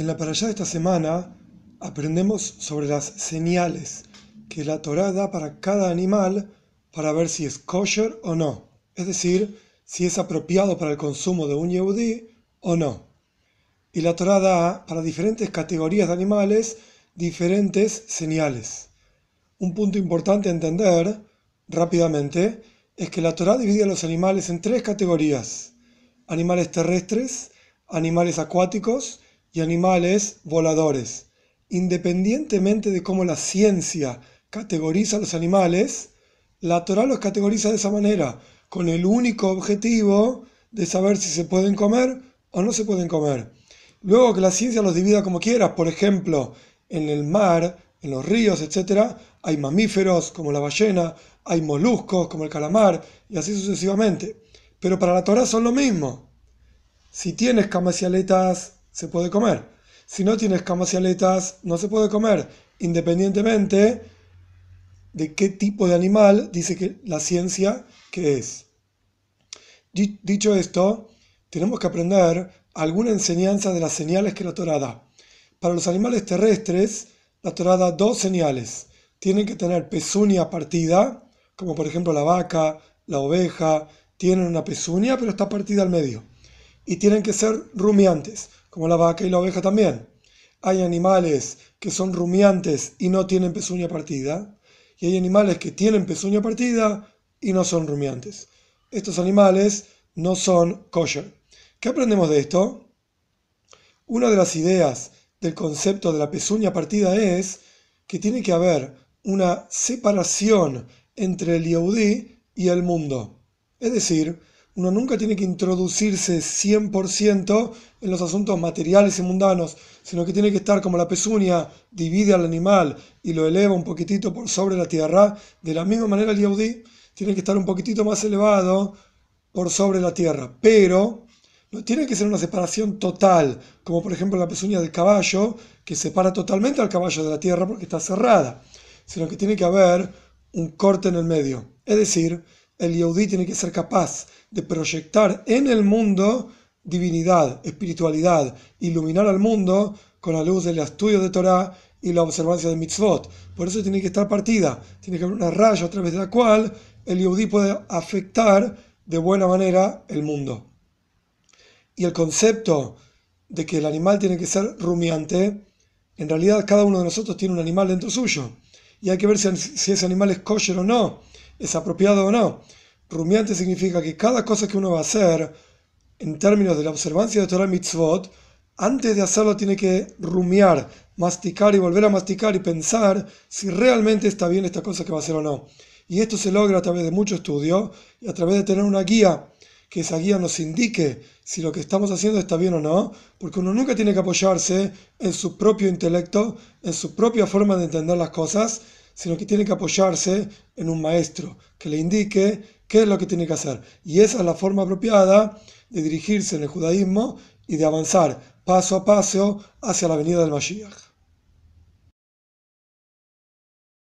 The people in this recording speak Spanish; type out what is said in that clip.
En la allá de esta semana aprendemos sobre las señales que la Torá da para cada animal para ver si es kosher o no, es decir, si es apropiado para el consumo de un yehudí o no. Y la Torá da para diferentes categorías de animales diferentes señales. Un punto importante a entender rápidamente es que la Torá divide a los animales en tres categorías: animales terrestres, animales acuáticos y animales voladores. Independientemente de cómo la ciencia categoriza los animales, la Torah los categoriza de esa manera, con el único objetivo de saber si se pueden comer o no se pueden comer. Luego que la ciencia los divida como quiera, por ejemplo, en el mar, en los ríos, etc., hay mamíferos como la ballena, hay moluscos como el calamar, y así sucesivamente. Pero para la Torah son lo mismo. Si tienes aletas se puede comer. Si no tienes camas y aletas, no se puede comer, independientemente de qué tipo de animal dice que la ciencia que es. Dicho esto, tenemos que aprender alguna enseñanza de las señales que la torada da. Para los animales terrestres, la torada da dos señales. Tienen que tener pezuña partida, como por ejemplo la vaca, la oveja, tienen una pezuña, pero está partida al medio. Y tienen que ser rumiantes como la vaca y la oveja también. Hay animales que son rumiantes y no tienen pezuña partida, y hay animales que tienen pezuña partida y no son rumiantes. Estos animales no son kosher. ¿Qué aprendemos de esto? Una de las ideas del concepto de la pezuña partida es que tiene que haber una separación entre el yodí y el mundo. Es decir, uno nunca tiene que introducirse 100% en los asuntos materiales y mundanos, sino que tiene que estar como la pezuña divide al animal y lo eleva un poquitito por sobre la tierra, de la misma manera el yaudí tiene que estar un poquitito más elevado por sobre la tierra, pero no tiene que ser una separación total, como por ejemplo la pezuña del caballo, que separa totalmente al caballo de la tierra porque está cerrada, sino que tiene que haber un corte en el medio, es decir, el Yehudi tiene que ser capaz de proyectar en el mundo divinidad, espiritualidad, iluminar al mundo con la luz del estudio de Torah y la observancia de mitzvot. Por eso tiene que estar partida, tiene que haber una raya a través de la cual el Yehudi puede afectar de buena manera el mundo. Y el concepto de que el animal tiene que ser rumiante, en realidad cada uno de nosotros tiene un animal dentro suyo. Y hay que ver si, si ese animal es kosher o no es apropiado o no. Rumiante significa que cada cosa que uno va a hacer, en términos de la observancia de Torah Mitzvot, antes de hacerlo tiene que rumiar, masticar y volver a masticar y pensar si realmente está bien esta cosa que va a hacer o no. Y esto se logra a través de mucho estudio y a través de tener una guía, que esa guía nos indique si lo que estamos haciendo está bien o no, porque uno nunca tiene que apoyarse en su propio intelecto, en su propia forma de entender las cosas, sino que tiene que apoyarse en un maestro que le indique qué es lo que tiene que hacer. Y esa es la forma apropiada de dirigirse en el judaísmo y de avanzar paso a paso hacia la venida del Mashiach.